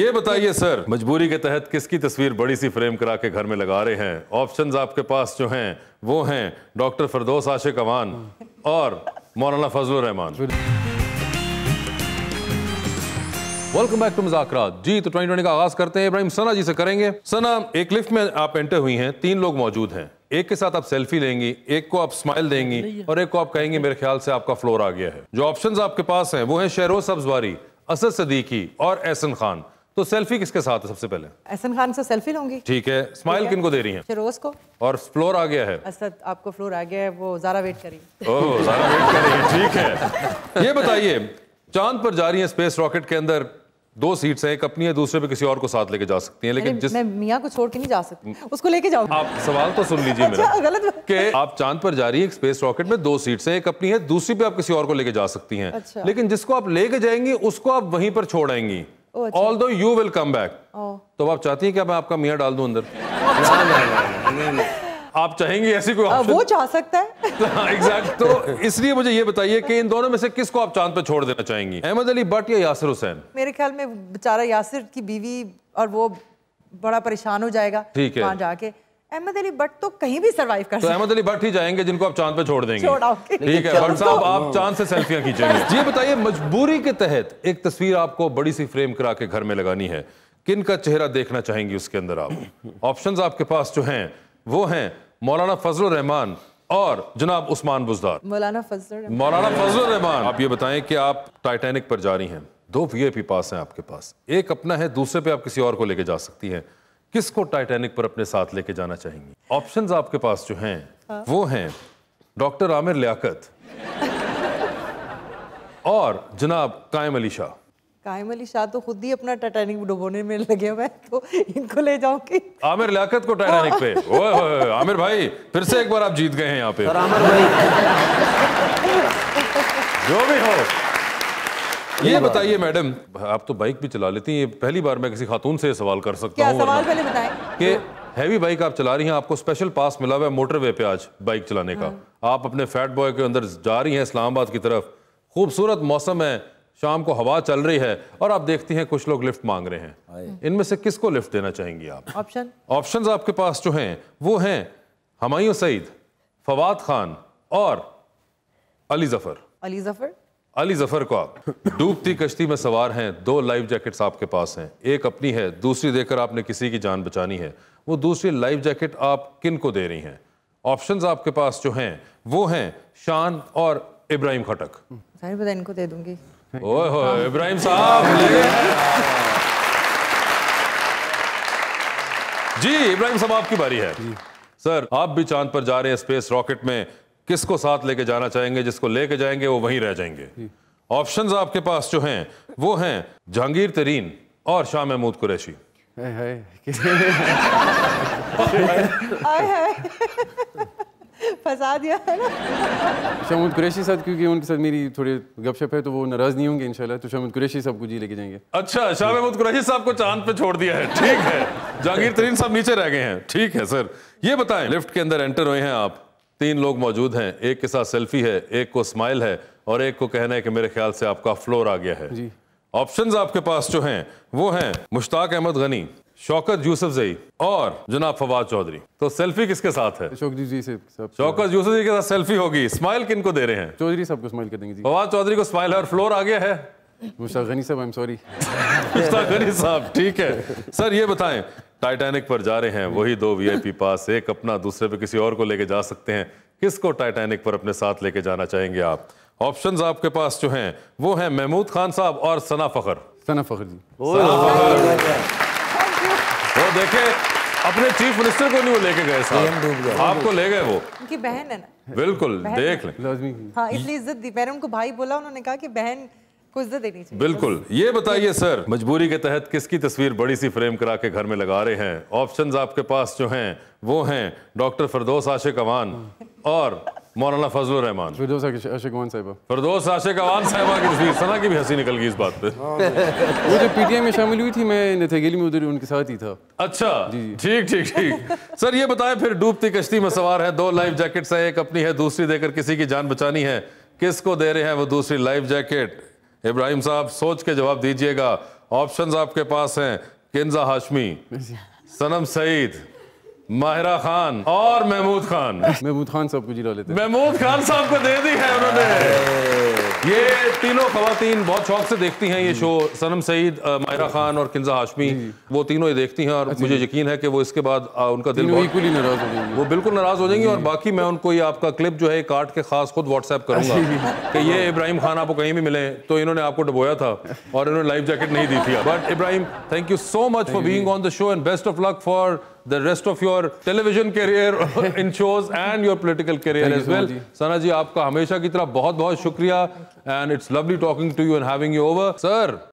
ये बताइए सर मजबूरी के तहत किसकी तस्वीर बड़ी सी फ्रेम करा के घर में लगा रहे हैं ऑप्शंस आपके पास जो हैं वो हैं डॉक्टर फरदोस आशिक अमान और Maulana Fazal Rehman welcome back to Mazaq जी तो 2020 का आगाज करते हैं इब्राहिम सना जी से करेंगे सना एक लिफ्ट में आप एंटर हुई हैं तीन लोग मौजूद हैं एक के साथ आप सेल्फी लेंगी एक को आप स्माइल देंगी और एक को आप कहेंगे मेरे ख्याल से आपका फ्लोर आ गया है जो ऑप्शन आपके पास है वो है शेरोज सब्जवारी असद सदीकी और एहसन खान तो सेल्फी किसके साथ है सबसे पहले एहसन खान से सेल्फी लूंगी ठीक है स्माइल किनको दे रही है फिरोज को और फ्लोर आ गया है असद आपको फ्लोर आ गया है वो जारा वेट करी ओह जारा वेट करी ठीक है ये बताइए चांद पर जा रही है स्पेस रॉकेट के अंदर दो सीट्स हैं एक अपनी है दूसरे पे किसी और को साथ लेके जा सकती हैं लेकिन जिस मैं मियाँ को छोड़ के नहीं जा सकती उसको लेके जाओ आप सवाल तो सुन लीजिए अच्छा, मेरा गलत कि आप चांद पर जा रही है स्पेस रॉकेट में दो सीट्स हैं एक अपनी है दूसरी पे आप किसी और को लेके जा सकती हैं अच्छा। लेकिन जिसको आप लेके जाएंगी उसको आप वहीं पर छोड़ आएंगी ऑल दो यू विल कम बैक तो आप चाहती हैं कि मैं आपका मियाँ डाल दूं अंदर ना, ना, ना, आप चाहेंगे ऐसी कोई हाँ, वो चाह सकता है एग्जैक्ट हाँ, तो इसलिए मुझे ये बताइए कि इन दोनों में से किसको आप चांद पे छोड़ देना चाहेंगी अहमद अली बट या यासिर हुसैन मेरे ख्याल में बेचारा यासिर की बीवी और वो बड़ा परेशान हो जाएगा ठीक है वहाँ जाके अहमद अली भट्ट तो कहीं भी सरवाइव कर तो अहमद अली भट्ट ही जाएंगे जिनको आप चांद पे छोड़ देंगे ठीक है भट्ट तो साहब आप हाँ। चांद से सेल्फियां खींचेंगे ये बताइए मजबूरी के तहत एक तस्वीर आपको बड़ी सी फ्रेम करा के घर में लगानी है किन का चेहरा देखना चाहेंगी उसके अंदर आप ऑप्शंस आपके पास जो हैं वो हैं मौलाना फजल रहमान और जनाब उस्मान बुजदार मौलाना फजल मौलाना फजल रहमान आप ये बताएं कि आप टाइटेनिक पर जा रही हैं दो वीआईपी पास हैं आपके पास एक अपना है दूसरे पे आप किसी और को लेके जा सकती हैं किसको टाइटैनिक पर अपने साथ लेके जाना चाहेंगी ऑप्शंस आपके पास जो हैं हा? वो हैं डॉक्टर आमिर लियाकत और जनाब कायम अली शाह कायम अली शाह तो खुद ही अपना टाइटैनिक डुबोने में लगे हुए हैं तो इनको ले जाऊंगी आमिर लियाकत को टाइटैनिक पे ओए आमिर भाई फिर से एक बार आप जीत गए हैं यहाँ पे आमिर भाई ये बताइए मैडम आप तो बाइक भी चला लेती हैं पहली बार मैं किसी खातून से सवाल कर सकता हूँ कि हैवी बाइक आप चला रही हैं आपको स्पेशल पास मिला हुआ है मोटरवे पे आज बाइक चलाने का हाँ। आप अपने फैट बॉय के अंदर जा रही हैं इस्लामाबाद की तरफ खूबसूरत मौसम है शाम को हवा चल रही है और आप देखती हैं कुछ लोग लिफ्ट मांग रहे हैं इनमें से किसको लिफ्ट देना चाहेंगी आप ऑप्शन ऑप्शंस आपके पास जो हैं वो हैं हमायूं सईद फवाद खान और अली जफर अली जफर अली जफर को आप डूबती कश्ती में सवार हैं दो लाइफ जैकेट्स आपके पास हैं एक अपनी है दूसरी देकर आपने किसी की जान बचानी है वो दूसरी लाइफ जैकेट आप किन को दे रही हैं ऑप्शंस आपके पास जो हैं वो हैं शान और इब्राहिम खटक इनको दे दूंगी ओए हो इब्राहिम साहब जी इब्राहिम साहब आपकी बारी है सर आप भी चांद पर जा रहे हैं स्पेस रॉकेट में किसको साथ लेके जाना चाहेंगे जिसको लेके जाएंगे वो वहीं रह जाएंगे ऑप्शंस आपके पास जो हैं वो हैं जहांगीर तरीन और शाह महमूद कुरैशी फंसा दिया है ना शमूद कुरैशी साहब क्योंकि उनके साथ मेरी थोड़ी गपशप है तो वो नाराज नहीं होंगे इनशाला तो शमूद कुरैशी साहब को जी लेके जाएंगे अच्छा शाह महमूद कुरैशी साहब को चांद पे छोड़ दिया है ठीक है जहांगीर तरीन साहब नीचे रह गए हैं ठीक है सर ये बताएं लिफ्ट के अंदर एंटर हुए हैं आप तीन लोग मौजूद हैं एक के साथ सेल्फी है एक को स्माइल है और एक को कहना है कि मेरे ख्याल से आपका फ्लोर आ गया है ऑप्शंस आपके पास जो हैं वो हैं मुश्ताक अहमद गनी शौकत यूसुफ जई और जनाब फवाद चौधरी तो सेल्फी किसके साथ है शौकत जी से शौकत यूसुफ जी के साथ सेल्फी होगी स्माइल किन को दे रहे हैं चौधरी साहब को स्माइल कर देंगे फवाद चौधरी को स्माइल है और फ्लोर आ गया है मुश्ताक गनी साहब I am sorry Mushtaq Ghani साहब ठीक है सर ये बताएं टाइटैनिक पर जा रहे हैं वही दो वीआईपी पास एक अपना दूसरे पे किसी और को लेके जा सकते हैं किसको टाइटैनिक पर अपने साथ लेके जाना चाहेंगे आप ऑप्शंस आपके पास जो हैं वो हैं महमूद खान साहब और सना फखर सना फखर जी वो देखे अपने चीफ मिनिस्टर को नहीं वो लेके गए आपको ले गए वो उनकी बहन है ना बिल्कुल देख लें हाँ इसलिए इज्जत दी मैंने उनको भाई बोला उन्होंने कहा कि बहन कुछ तो देनी चाहिए बिल्कुल ये बताइए सर मजबूरी के तहत किसकी तस्वीर बड़ी सी फ्रेम करा के घर में लगा रहे हैं ऑप्शंस आपके पास जो हैं वो हैं डॉक्टर फरदोस आशिक अवान और मौलाना फजल रहमान फरदोस आशिक अवान साहिबा फिरदोस आशिक अवान साहिबा की तस्वीर सना की भी हंसी निकल गई इस बात पे हाँ, वो जो पीटीआई में शामिल हुई थी मैं नथेगेली में उधर उनके साथ ही था अच्छा ठीक ठीक ठीक सर ये बताए फिर डूबती कश्ती में सवार है दो लाइफ जैकेट्स है एक अपनी है दूसरी देकर किसी की जान बचानी है किसको दे रहे हैं वो दूसरी लाइफ जैकेट इब्राहिम साहब सोच के जवाब दीजिएगा ऑप्शंस आपके पास हैं किन्जा हाशमी सनम सईद माहिरा खान और महमूद खान महमूद खान साहब को जीरो लेते महमूद खान साहब को दे दी है उन्होंने ये तीनों खातन बहुत शौक से देखती हैं ये शो सनम सईद मायरा खान और किन्जा हाशमी वो तीनों ये देखती हैं और अच्छा मुझे यकीन है कि वो इसके बाद आ, उनका दिल बिल्कुल नाराज हो जाएंगे वो बिल्कुल नाराज हो जाएंगी और बाकी मैं उनको ये आपका क्लिप जो है काट के खास खुद व्हाट्सएप करूंगा अच्छा, कि ये इब्राहिम खान आपको कहीं भी मिले तो इन्होंने आपको डबोया था और इन्होंने लाइफ जैकेट नहीं दी थी but Ibrahim thank you so much for being on the show and best of luck for the rest of your television career in shows and your political career Thank as well. Sana ji, aapka hamesha ki tarah bahut bahut shukriya and it's lovely talking to you and having you over. Sir,